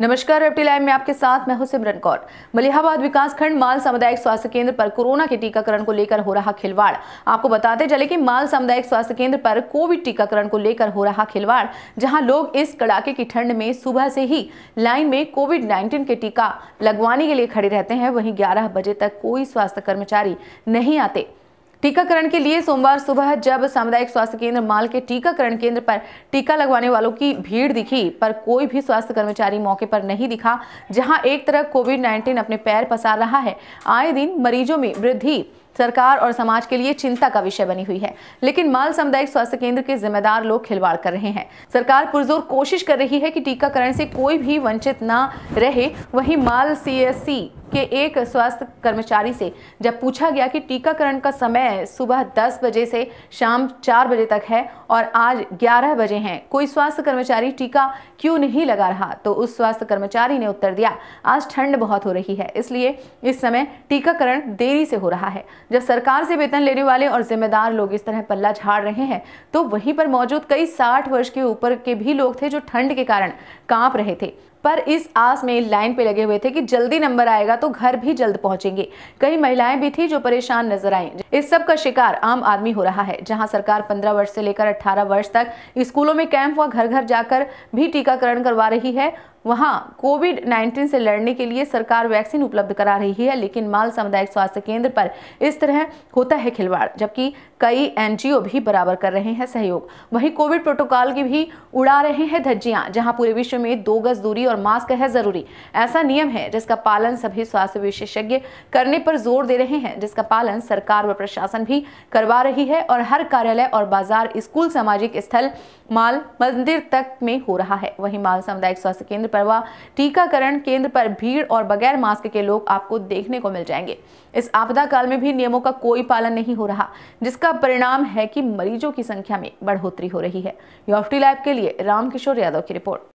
नमस्कार रेप्टी लाइव में आपके साथ मैं हूं सिमरन कौर मलिहाबाद विकास खंड माल सामुदायिक स्वास्थ्य केंद्र पर कोरोना के टीकाकरण को लेकर हो रहा खिलवाड़ आपको बताते चले कि माल सामुदायिक स्वास्थ्य केंद्र पर कोविड टीकाकरण को लेकर हो रहा खिलवाड़ जहां लोग इस कड़ाके की ठंड में सुबह से ही लाइन में कोविड नाइन्टीन के टीका लगवाने के लिए खड़े रहते हैं वहीं ग्यारह बजे तक कोई स्वास्थ्य कर्मचारी नहीं आते टीकाकरण के लिए सोमवार सुबह जब सामुदायिक स्वास्थ्य केंद्र माल के टीकाकरण केंद्र पर टीका लगवाने वालों की भीड़ दिखी पर कोई भी स्वास्थ्य कर्मचारी मौके पर नहीं दिखा जहां एक तरफ कोविड 19 अपने पैर पसार रहा है आए दिन मरीजों में वृद्धि सरकार और समाज के लिए चिंता का विषय बनी हुई है लेकिन माल सामुदायिक स्वास्थ्य केंद्र के जिम्मेदार लोग खिलवाड़ कर रहे हैं सरकार पुरजोर कोशिश कर रही है कि टीकाकरण से कोई भी वंचित ना रहे वहीं माल सीएससी के एक स्वास्थ्य कर्मचारी से जब पूछा गया कि टीकाकरण का समय सुबह 10 बजे से शाम 4 बजे तक है और आज 11 बजे हैं कोई स्वास्थ्य कर्मचारी टीका क्यों नहीं लगा रहा तो उस स्वास्थ्य कर्मचारी ने उत्तर दिया आज ठंड बहुत हो रही है इसलिए इस समय टीकाकरण देरी से हो रहा है जब सरकार से वेतन लेने वाले और जिम्मेदार लोग इस तरह पल्ला झाड़ रहे हैं तो वहीं पर मौजूद कई साठ वर्ष के ऊपर के भी लोग थे जो ठंड के कारण कांप रहे थे पर इस आस में लाइन पे लगे हुए थे कि जल्दी नंबर आएगा तो घर भी जल्द पहुंचेंगे कई महिलाएं भी थी जो परेशान नजर आई इस सब का शिकार आम आदमी हो रहा है जहां सरकार पंद्रह वर्ष से लेकर अठारह वर्ष तक स्कूलों में कैंप व घर घर जाकर भी टीकाकरण करवा रही है वहां कोविड 19 से लड़ने के लिए सरकार वैक्सीन उपलब्ध करा रही है लेकिन माल सामुदायिक स्वास्थ्य केंद्र पर इस तरह होता है खिलवाड़ जबकि कई एनजीओ भी बराबर कर रहे हैं सहयोग वहीं कोविड प्रोटोकॉल की भी उड़ा रहे हैं धज्जियां जहां पूरे विश्व में दो गज दूरी और और मास्क है जरूरी ऐसा नियम है जिसका पालन सभी स्वास्थ्य विशेषज्ञ करने पर जोर दे रहे हैं जिसका पालन सरकार व प्रशासन भी करवा रही है और हर कार्यालय और बाजार स्कूल सामाजिक स्थल माल मंदिर तक में हो रहा है वहीं माल सामुदायिक स्वास्थ्य केंद्र पर व टीकाकरण केंद्र पर भीड़ और बगैर मास्क के लोग आपको देखने को मिल जाएंगे इस आपदा काल में भी नियमों का कोई पालन नहीं हो रहा जिसका परिणाम है कि मरीजों की संख्या में बढ़ोतरी हो रही है यूएफटी लैब के लिए रामकिशोर यादव की रिपोर्ट